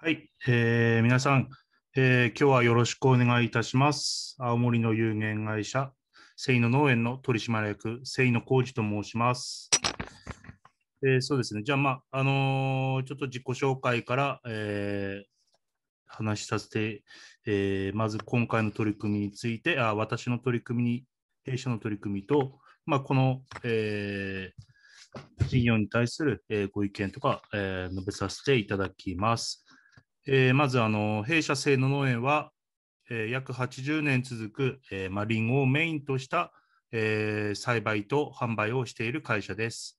はい、えー、皆さん、えー、今日はよろしくお願いいたします。青森の有限会社、せいの農園の取締役、せいの浩二と申します。えー、そうですね、じゃあ、まあ、あのー、ちょっと自己紹介から、えー、話しさせて、えー、まず今回の取り組みについて、あ私の取り組みに、弊社の取り組みと、まあ、この、えー、事業に対する、えー、ご意見とか、えー、述べさせていただきます。えー、まずあの弊社製の農園は、えー、約80年続く、えーまあ、リンゴをメインとした、えー、栽培と販売をしている会社です。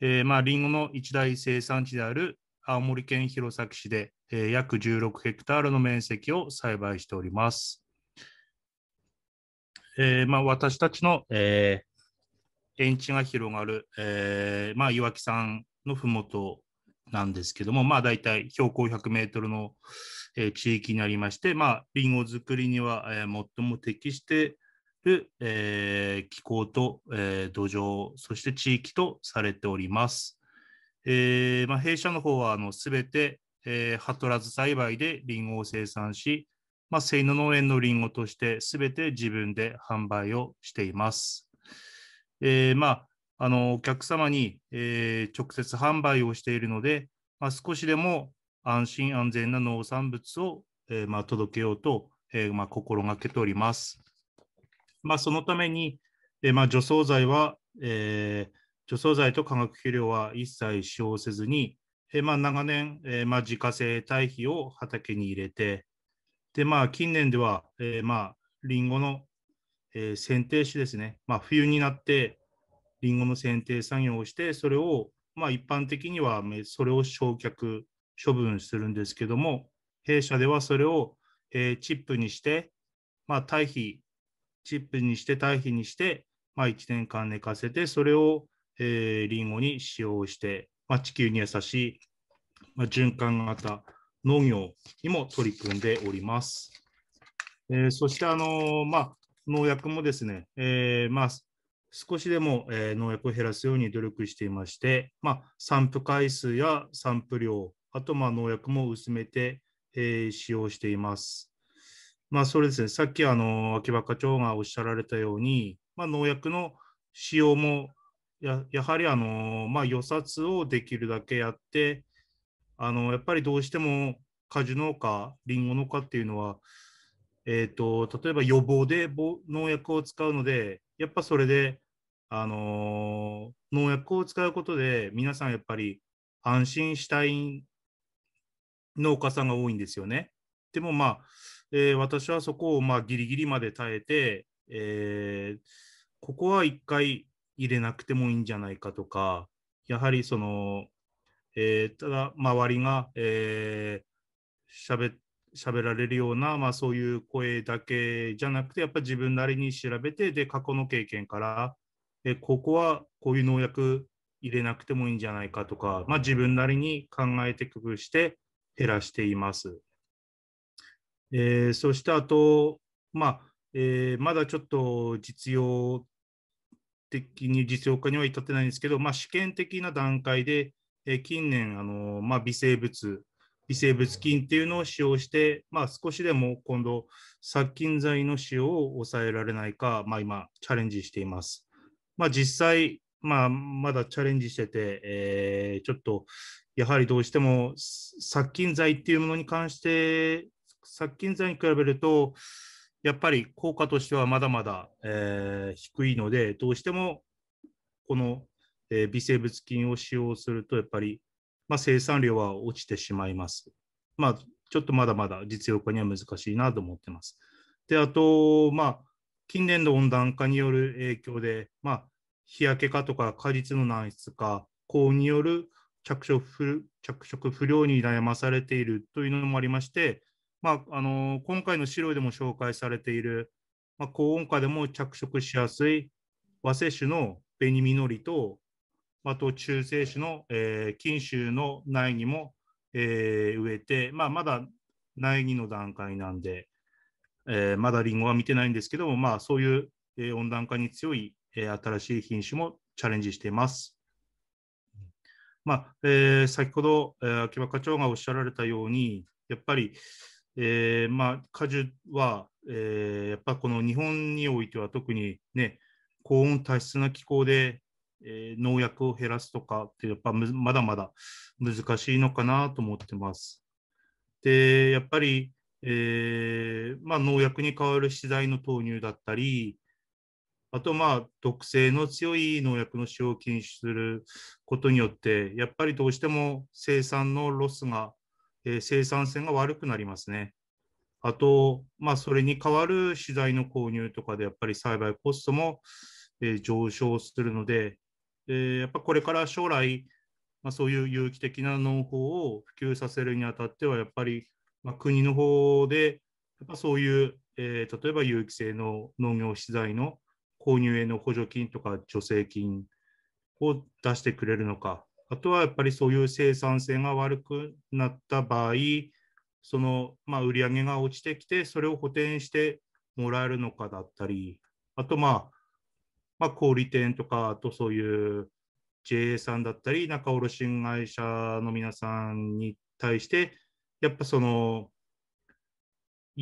えーまあ、リンゴの一大生産地である青森県弘前市で、えー、約16ヘクタールの面積を栽培しております。えーまあ、私たちの、えー、園地が広がる、えーまあ、岩木山のふもとなんですけども、まあ、大体標高100メートルの、え地域になりまして、まあ、リンゴ作りには、え最も適している、えー、気候と、え土壌、そして地域とされております。えまあ、弊社の方はすべて、えー、ハトラズ栽培でリンゴを生産し、まあ、生の農園のリンゴとしてすべて自分で販売をしています。えまああのお客様に、えー、直接販売をしているので、まあ、少しでも安心安全な農産物を、えー、まあ、届けようと、えー、まあ、心がけております。まそのために、えま除草剤は、え除草剤と化学肥料は一切使用せずに、えま長年、えま自家製堆肥を畑に入れて、でまあ、近年では、えまあ、リンゴの、え剪定種ですね、ま冬になって、リンゴの剪定作業をして、それを、まあ、一般的にはそれを焼却、処分するんですけども、弊社ではそれを、えチップにして、まあ、堆肥、チップにして堆肥にして、まあ、1年間寝かせて、それを、えー、リンゴに使用して、まあ、地球に優しい、まあ、循環型農業にも取り組んでおります。えー、そして、あのー、まあ、農薬もですね、えーまあ、少しでも、えー、農薬を減らすように努力していまして、まあ、散布回数や散布量、あとまあ農薬も薄めて、えー、使用しています。まあ、それですね、さっきあの秋葉課長がおっしゃられたように、まあ、農薬の使用もややはりあの、まあ、予察をできるだけやって、あのやっぱりどうしても果樹農家、りんご農家っていうのは、えーと、と例えば予防で農薬を使うので、やっぱそれであのー、農薬を使うことで皆さんやっぱり安心したい農家さんが多いんですよね。でもまあ、えー、私はそこをまあギリギリまで耐えて、えー、ここは一回入れなくてもいいんじゃないかとか、やはりその、えー、ただ周りが、えー、しゃべられるような、まあ、そういう声だけじゃなくて、やっぱり自分なりに調べて、で過去の経験から、でここはこういう農薬入れなくてもいいんじゃないかとか、まあ、自分なりに考えて工夫して減らしています。えー、そしてあと、まあえー、まだちょっと実用的に実用化には至ってないんですけど、まあ、試験的な段階で、えー、近年あの、まあ、微生物微生物菌っていうのを使用して、まあ、少しでも今度殺菌剤の使用を抑えられないか、まあ、今チャレンジしています。まあ、実際、まあ、まだチャレンジしてて、えー、ちょっとやはりどうしても殺菌剤っていうものに関して殺菌剤に比べるとやっぱり効果としてはまだまだ、えー、低いのでどうしてもこの、えー、微生物菌を使用するとやっぱり、まあ、生産量は落ちてしまいます。まあ、ちょっとまだまだ実用化には難しいなと思ってます。であと、まあ、近年の温暖化による影響で、まあ、日焼けかとか果実の難出か、高温による着色不着色不良に悩まされているというのもありまして、まあ、あの今回の資料でも紹介されている、まあ、高温下でも着色しやすい和製種の紅りと、あと中性種の、えー、金種の苗木も、えー、植えて、まあ、まだ苗木の段階なんで、えー、まだりんごは見てないんですけども、まあ、そういう、えー、温暖化に強いえ新しい品種もチャレンジしています。まあ、えー、先ほど、えー、秋葉課長がおっしゃられたように、やっぱり、えー、まあ、果樹は、えやっぱこの日本においては特にね、高温多湿な気候で、え農薬を減らすとかって、やっぱまだまだ難しいのかなと思ってます。で、やっぱり、えまあ、農薬に代わる資材の投入だったり、あと、まあ、毒性の強い農薬の使用を禁止することによって、やっぱりどうしても生産のロスが、えー、生産性が悪くなりますね。あと、まあ、それに代わる資材の購入とかで、やっぱり栽培コストも、えー、上昇するので、えー、やっぱこれから将来、まあ、そういう有機的な農法を普及させるにあたっては、やっぱり、まあ、国の方で、やっぱそういう、えー、例えば有機性の農業資材の購入への補助金とか助成金を出してくれるのか、あとはやっぱりそういう生産性が悪くなった場合、そのまあ売り上げが落ちてきて、それを補填してもらえるのかだったり、あとまあ、まあ、小売店とか、あとそういう JA さんだったり、仲卸会社の皆さんに対して、やっぱその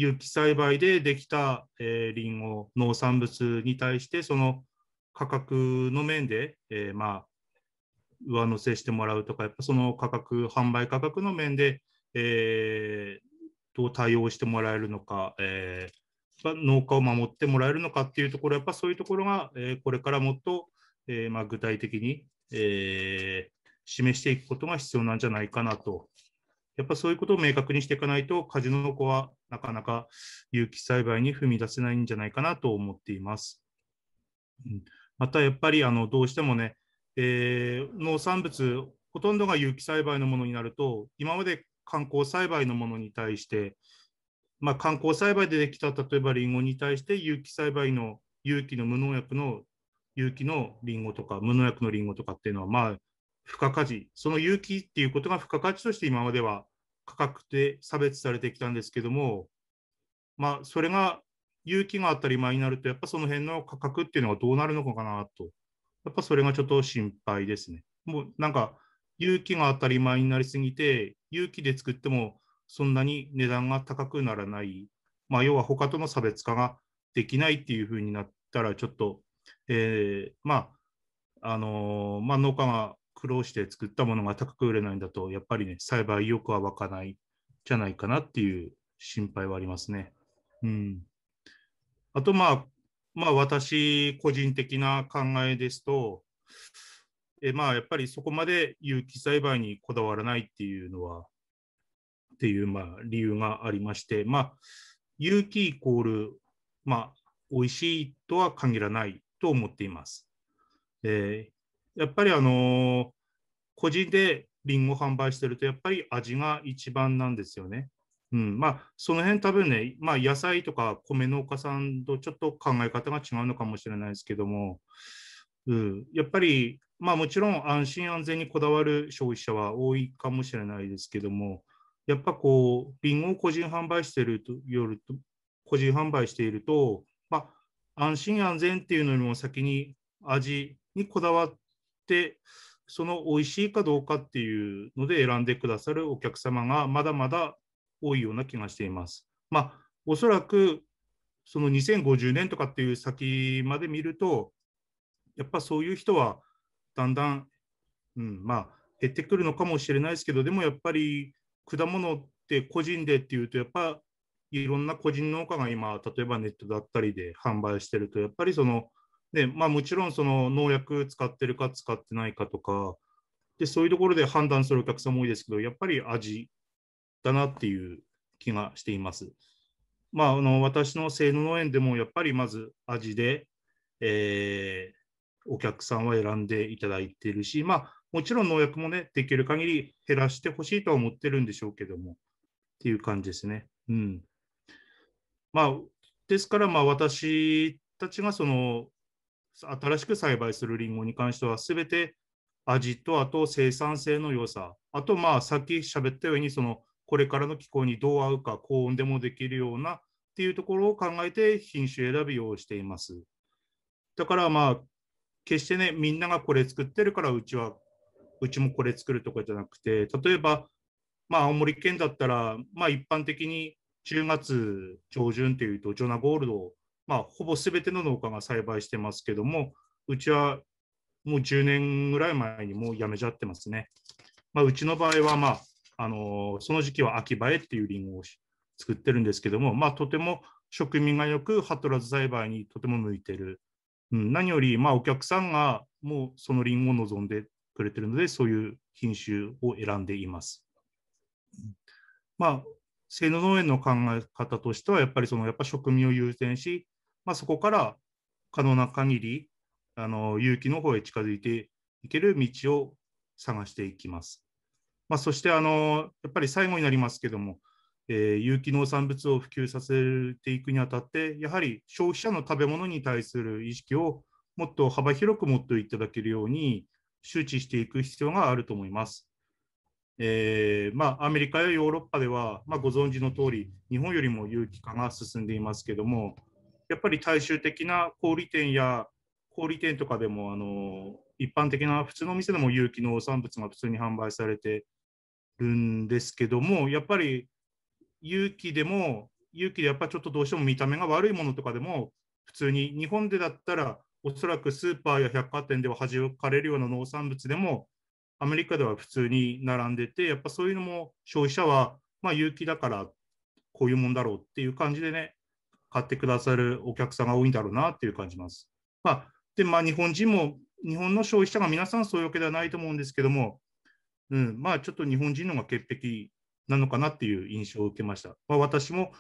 有機栽培でできた、えんリンゴ農産物に対してその価格の面で、えー、まあ上乗せしてもらうとかやっぱその価格販売価格の面で、えー、どう対応してもらえるのか、えー、農家を守ってもらえるのかっていうところやっぱそういうところが、えー、これからもっと、えーまあ、具体的に、えー、示していくことが必要なんじゃないかなとやっぱそういうことを明確にしていかないと、カジノコはなかなか有機栽培に踏み出せないんじゃないかなと思っています。うん、またやっぱりあのどうしてもね、えー、農産物、ほとんどが有機栽培のものになると、今まで観光栽培のものに対して、まあ、観光栽培でできた例えばりんごに対して有機栽培の有機の無農薬の有機のりんごとか無農薬のりんごとかっていうのはまあ付加価値、その有機っていうことが付加価値として今までは価格で差別されてきたんですけども、まあ、それが有機が当たり前になると、やっぱその辺の価格っていうのはどうなるのかなと、やっぱそれがちょっと心配ですね。もうなんか、有機が当たり前になりすぎて、有機で作ってもそんなに値段が高くならない、まあ、要は他との差別化ができないっていうふうになったら、ちょっと、えー、まあ、あのー、まあ、農家が苦労して作ったものが高く売れないんだと、やっぱりね、栽培意欲は湧かないじゃないかなっていう心配はありますね。うん。あと、まあ、まあ、私個人的な考えですと、えまあ、やっぱりそこまで有機栽培にこだわらないっていうのは、っていう、まあ、理由がありまして、まあ、有機イコール、まあ、美味しいとは限らないと思っています。えー、やっぱりあの個人でりんご販売してると、やっぱり味が一番なんですよね。うん、まあ、その辺多分ね、まあ、野菜とか米農家さんとちょっと考え方が違うのかもしれないですけども、うん、やっぱり、まあ、もちろん安心安全にこだわる消費者は多いかもしれないですけども、やっぱこう、りんごを個人販売してると、よると個人販売していると、まあ、安心安全っていうのよりも先に味にこだわっ、その美味しいかどうかっていうので選んでくださるお客様がまだまだ多いような気がしています。まあ、おそらくその2050年とかっていう先まで見ると、やっぱそういう人はだんだん、うん、まあ減ってくるのかもしれないですけど、でもやっぱり果物って個人でっていうと、やっぱいろんな個人農家が今、例えばネットだったりで販売してると、やっぱりそので、まあ、もちろんその農薬使ってるか使ってないかとかで、そういうところで判断するお客さんも多いですけど、やっぱり味だなっていう気がしています。まあ、あの私の生の農園でもやっぱりまず味で、えー、お客さんは選んでいただいているし、まあ、もちろん農薬もね、できる限り減らしてほしいとは思ってるんでしょうけども、っていう感じですね。うん。まあ、ですから、まあ、私たちがその新しく栽培するりんごに関しては、すべて味とあと生産性の良さ、あとまあさっき喋ったようにそのこれからの気候にどう合うか高温でもできるようなっていうところを考えて品種選びをしています。だからまあ決してねみんながこれ作ってるからうちはうちもこれ作るとかじゃなくて例えばまあ青森県だったらまあ一般的に10月上旬というとジョナゴールドまあ、ほぼすべての農家が栽培してますけども、うちはもう10年ぐらい前にもうやめちゃってますね。まあ、うちの場合は、まああのー、その時期は秋映えっていうりんごを作ってるんですけども、まあ、とても食味がよく、ハトラズ栽培にとても向いてる。うん、何より、まあ、お客さんがもうそのりんごを望んでくれてるので、そういう品種を選んでいます。まあ、性能農園の考え方としては、やっぱりそのやっぱ食味を優先し、まあ、そこから可能な限りあの勇気の方へ近づいていける道を探していきます。まあ、そしてあのやっぱり最後になりますけども、えー、有機農産物を普及させていくにあたってやはり消費者の食べ物に対する意識をもっと幅広く持っていただけるように周知していく必要があると思います。えー、まあ、アメリカやヨーロッパでは、まあ、ご存知の通り日本よりも有機化が進んでいますけどもやっぱり大衆的な小売店や小売店とかでもあの一般的な普通のお店でも有機農産物が普通に販売されてるんですけどもやっぱり有機でも有機でやっぱちょっとどうしても見た目が悪いものとかでも普通に日本でだったらおそらくスーパーや百貨店では弾かれるような農産物でもアメリカでは普通に並んでてやっぱそういうのも消費者はまあ有機だからこういうもんだろうっていう感じでね買ってくださるお客さんが多いんだろうなっていう感じます。まあ、で、まあ、日本人も、日本の消費者が皆さんそういうわけではないと思うんですけども、うん、まあ、ちょっと日本人の方が潔癖なのかなっていう印象を受けました。まあ、私も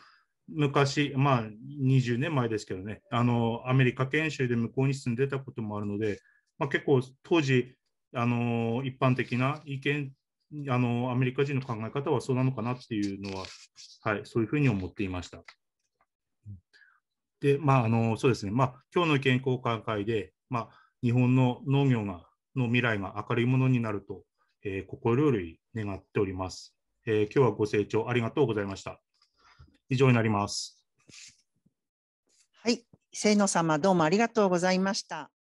昔、まあ、20年前ですけどね、あのアメリカ研修で向こうに住んでたこともあるので、まあ、結構当時、あの一般的な意見あの、アメリカ人の考え方はそうなのかなっていうのは、はい、そういうふうに思っていました。で、まあ、あのそうですね、まあ、今日の健康寛会で、まあ、日本の農業がの未来が明るいものになると、えー、心より願っております、えー、今日はご清聴ありがとうございました。以上になります。はい、清野様、どうもありがとうございました。